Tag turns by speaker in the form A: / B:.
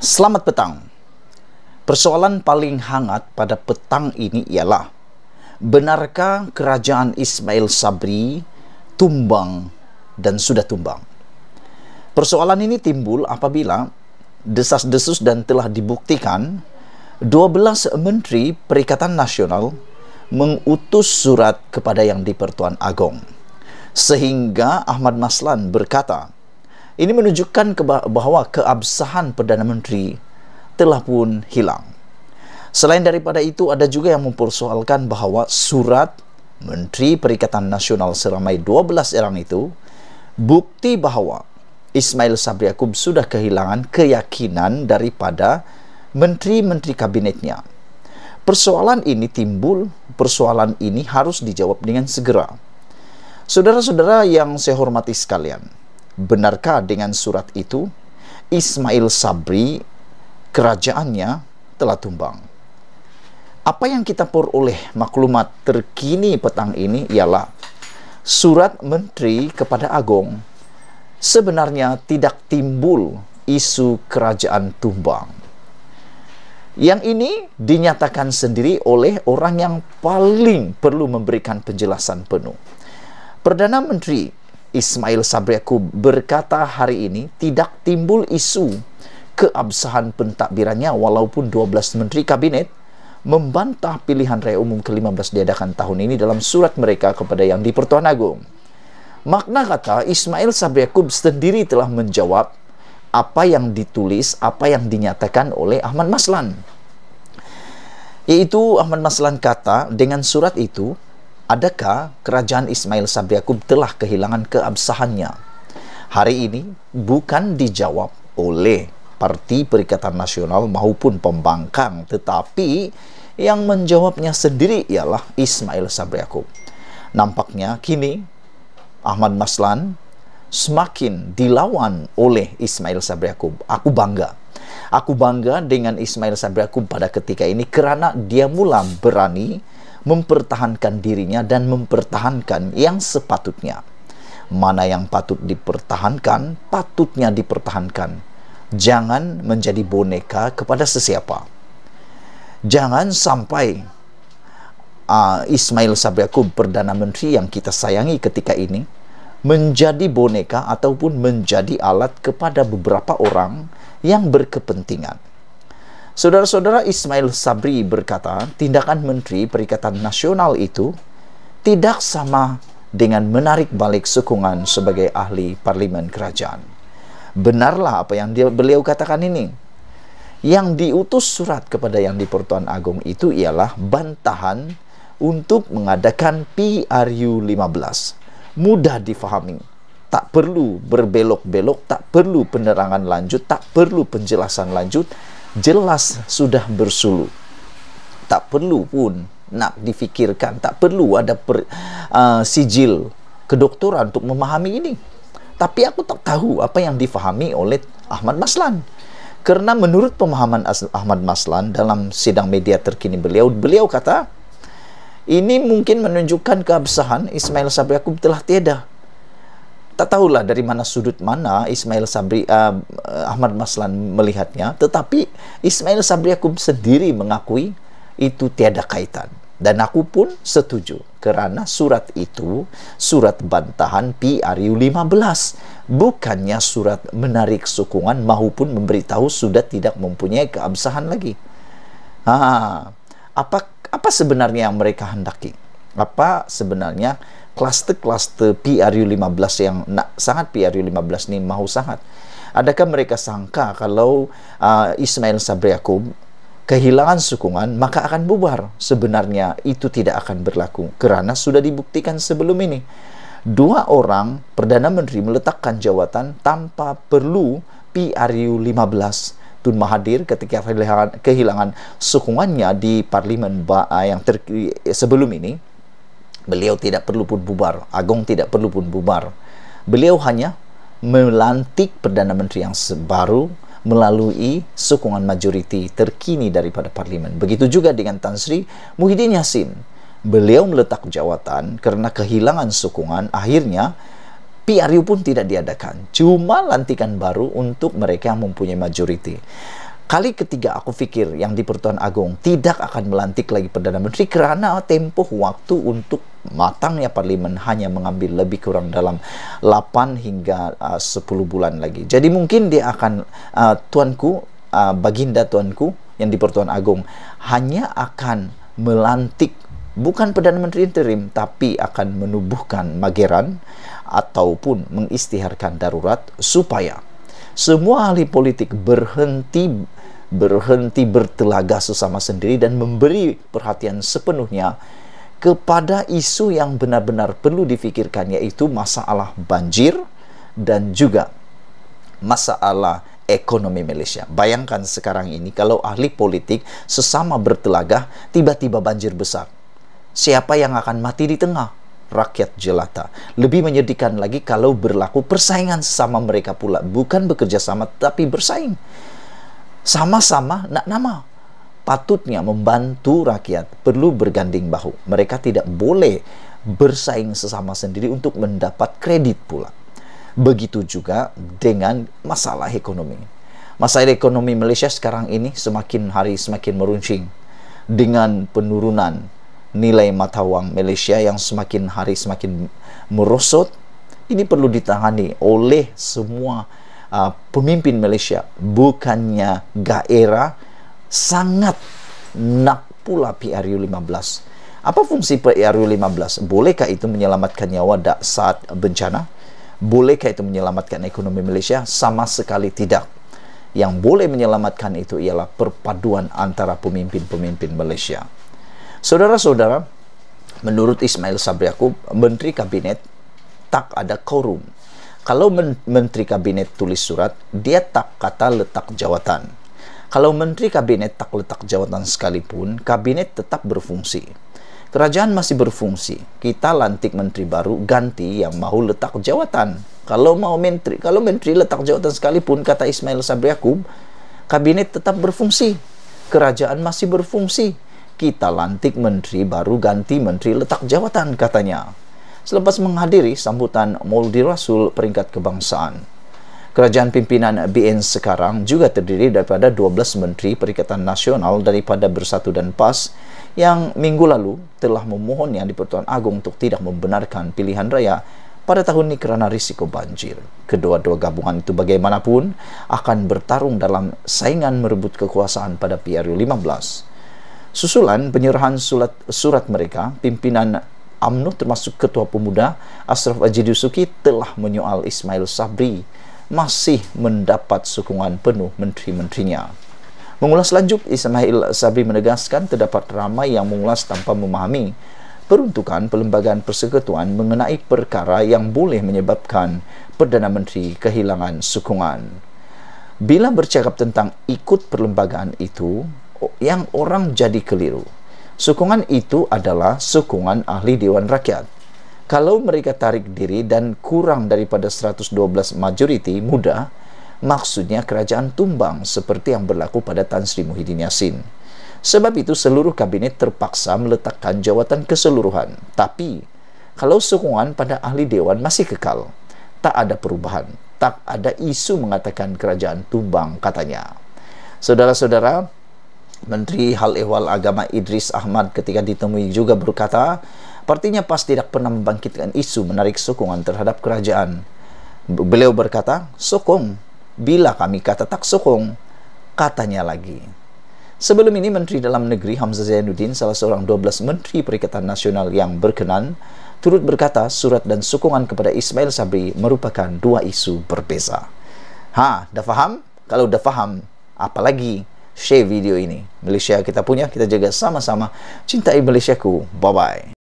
A: Selamat petang. Persoalan paling hangat pada petang ini ialah benarkah kerajaan Ismail Sabri tumbang dan sudah tumbang? Persoalan ini timbul apabila desas-desus dan telah dibuktikan 12 menteri Perikatan Nasional mengutus surat kepada Yang di-Pertuan Agong sehingga Ahmad Maslan berkata Ini menunjukkan bahawa keabsahan Perdana Menteri telah pun hilang. Selain daripada itu, ada juga yang mempersoalkan bahawa surat Menteri Perikatan Nasional seramai 12 orang itu bukti bahawa Ismail Sabri Yaakob sudah kehilangan keyakinan daripada menteri-menteri kabinetnya. Persoalan ini timbul, persoalan ini harus dijawab dengan segera. Saudara-saudara yang saya hormati sekalian, benarkah dengan surat itu Ismail Sabri kerajaannya telah tumbang. Apa yang kita peroleh maklumat terkini petang ini ialah surat menteri kepada Agong sebenarnya tidak timbul isu kerajaan tumbang. Yang ini dinyatakan sendiri oleh orang yang paling perlu memberikan penjelasan penuh. Perdana Menteri Ismail Sabriakub berkata hari ini tidak timbul isu keabsahan pentadbirannya walaupun 12 menteri kabinet membantah pilihan raya umum ke-15 diadakan tahun ini dalam surat mereka kepada yang di Pertuan Agung. Makna kata Ismail Sabriakub sendiri telah menjawab apa yang ditulis, apa yang dinyatakan oleh Ahmad Maslan. Yaitu Ahmad Maslan kata dengan surat itu Adakah kerajaan Ismail Sabri Yaakob telah kehilangan keabsahannya? Hari ini bukan dijawab oleh Parti Perikatan Nasional maupun pembangkang tetapi yang menjawabnya sendiri ialah Ismail Sabri Yaakob. Nampaknya kini Ahmad Maslan semakin dilawan oleh Ismail Sabri Yaakob. Aku bangga. Aku bangga dengan Ismail Sabri Yaakob pada ketika ini kerana dia mula berani berani mempertahankan dirinya dan mempertahankan yang sepatutnya. Mana yang patut dipertahankan, patutnya dipertahankan. Jangan menjadi boneka kepada sesiapa. Jangan sampai uh, Ismail Sabri Perdana Menteri yang kita sayangi ketika ini, menjadi boneka ataupun menjadi alat kepada beberapa orang yang berkepentingan Saudara-saudara Ismail Sabri berkata, tindakan Menteri Perikatan Nasional itu tidak sama dengan menarik balik sokongan sebagai ahli parlimen kerajaan. Benarlah apa yang dia, beliau katakan ini. Yang diutus surat kepada yang di Pertuan Agong itu ialah bantahan untuk mengadakan PRU 15. Mudah difahami. Tak perlu berbelok-belok, tak perlu penerangan lanjut, tak perlu penjelasan lanjut jelas sudah bersulu tak perlu pun nak difikirkan tak perlu ada per, uh, sijil kedoktoran untuk memahami ini tapi aku tak tahu apa yang difahami oleh Ahmad Maslan karena menurut pemahaman Ahmad Maslan dalam sidang media terkini beliau beliau kata ini mungkin menunjukkan keabsahan Ismail Sabri Yaakob telah tiada tak tahulah dari mana sudut mana Ismail Sabri uh, uh, Ahmad Maslan melihatnya, tetapi Ismail Sabri Akum sendiri mengakui itu tiada kaitan. Dan aku pun setuju kerana surat itu surat bantahan PRU 15 bukannya surat menarik sokongan maupun memberitahu sudah tidak mempunyai keabsahan lagi. Ha, apa apa sebenarnya yang mereka hendaki? Apa sebenarnya klaster-klaster PRU15 yang nak sangat PRU15 ni mahu sangat. Adakah mereka sangka kalau uh, Ismail Sabri Yaakob kehilangan sokongan maka akan bubar? Sebenarnya itu tidak akan berlaku kerana sudah dibuktikan sebelum ini. Dua orang Perdana Menteri meletakkan jawatan tanpa perlu PRU 15 Tun Mahathir ketika kehilangan, kehilangan sokongannya di parlimen uh, yang ter, sebelum ini beliau tidak perlu pun bubar Agong tidak perlu pun bubar beliau hanya melantik Perdana Menteri yang baru melalui sokongan majoriti terkini daripada Parlimen begitu juga dengan Tan Sri Muhyiddin Yassin beliau meletak jawatan kerana kehilangan sokongan akhirnya PRU pun tidak diadakan cuma lantikan baru untuk mereka yang mempunyai majoriti Kali ketiga aku pikir yang di Pertuan Agung tidak akan melantik lagi Perdana Menteri karena tempo waktu untuk matangnya parlimen hanya mengambil lebih kurang dalam 8 hingga uh, 10 bulan lagi. Jadi mungkin dia akan uh, tuanku, uh, baginda tuanku yang di Pertuan Agung hanya akan melantik bukan Perdana Menteri interim tapi akan menubuhkan mageran ataupun mengistiharkan darurat supaya semua ahli politik berhenti berhenti bertelaga sesama sendiri dan memberi perhatian sepenuhnya kepada isu yang benar-benar perlu difikirkan yaitu masalah banjir dan juga masalah ekonomi Malaysia. Bayangkan sekarang ini kalau ahli politik sesama bertelaga tiba-tiba banjir besar. Siapa yang akan mati di tengah? rakyat jelata. Lebih menyedihkan lagi kalau berlaku persaingan sama mereka pula, bukan bekerja sama tapi bersaing. Sama-sama nak nama. Patutnya membantu rakyat perlu berganding bahu. Mereka tidak boleh bersaing sesama sendiri untuk mendapat kredit pula. Begitu juga dengan masalah ekonomi. Masalah ekonomi Malaysia sekarang ini semakin hari semakin meruncing dengan penurunan nilai mata uang Malaysia yang semakin hari semakin merosot ini perlu ditangani oleh semua uh, pemimpin Malaysia bukannya gaera sangat nak pula PRU 15 apa fungsi PRU 15 bolehkah itu menyelamatkan nyawa dak saat bencana bolehkah itu menyelamatkan ekonomi Malaysia sama sekali tidak yang boleh menyelamatkan itu ialah perpaduan antara pemimpin-pemimpin Malaysia. Saudara-saudara, menurut Ismail Sabri Menteri Kabinet tak ada korum. Kalau men Menteri Kabinet tulis surat, dia tak kata letak jawatan. Kalau Menteri Kabinet tak letak jawatan sekalipun, Kabinet tetap berfungsi. Kerajaan masih berfungsi. Kita lantik menteri baru, ganti yang mau letak jawatan. Kalau mau menteri, kalau menteri letak jawatan sekalipun, kata Ismail Sabri kabinet tetap berfungsi. Kerajaan masih berfungsi kita lantik menteri baru ganti menteri letak jawatan katanya selepas menghadiri sambutan Mouldi Rasul peringkat kebangsaan. Kerajaan pimpinan BN sekarang juga terdiri daripada 12 Menteri Perikatan Nasional daripada Bersatu dan PAS yang minggu lalu telah memohon yang di-Pertuan Agong untuk tidak membenarkan pilihan raya pada tahun ini kerana risiko banjir. Kedua-dua gabungan itu bagaimanapun akan bertarung dalam saingan merebut kekuasaan pada PRU 15 susulan penyerahan surat, surat mereka pimpinan AMNO termasuk ketua pemuda Asraf Haji Dusuki telah menyoal Ismail Sabri masih mendapat sokongan penuh menteri-menterinya. Mengulas lanjut, Ismail Sabri menegaskan terdapat ramai yang mengulas tanpa memahami peruntukan Perlembagaan Persekutuan mengenai perkara yang boleh menyebabkan Perdana Menteri kehilangan sokongan. Bila bercakap tentang ikut perlembagaan itu, yang orang jadi keliru. Sokongan itu adalah sokongan ahli Dewan Rakyat. Kalau mereka tarik diri dan kurang daripada 112 majoriti muda, maksudnya kerajaan tumbang seperti yang berlaku pada Tan Sri Muhyiddin Yassin. Sebab itu seluruh kabinet terpaksa meletakkan jawatan keseluruhan. Tapi, kalau sokongan pada ahli Dewan masih kekal, tak ada perubahan, tak ada isu mengatakan kerajaan tumbang katanya. Saudara-saudara, Menteri Hal Ehwal Agama Idris Ahmad ketika ditemui juga berkata, Partinya PAS tidak pernah membangkitkan isu menarik sokongan terhadap kerajaan. Beliau berkata, sokong. Bila kami kata tak sokong, katanya lagi. Sebelum ini Menteri Dalam Negeri Hamzah Zainuddin, salah seorang 12 Menteri Perikatan Nasional yang berkenan, turut berkata surat dan sokongan kepada Ismail Sabri merupakan dua isu berbeza. Ha, dah faham? Kalau dah faham, apalagi share video ini. Malaysia kita punya, kita jaga sama-sama. Cintai Malaysiaku. Bye-bye.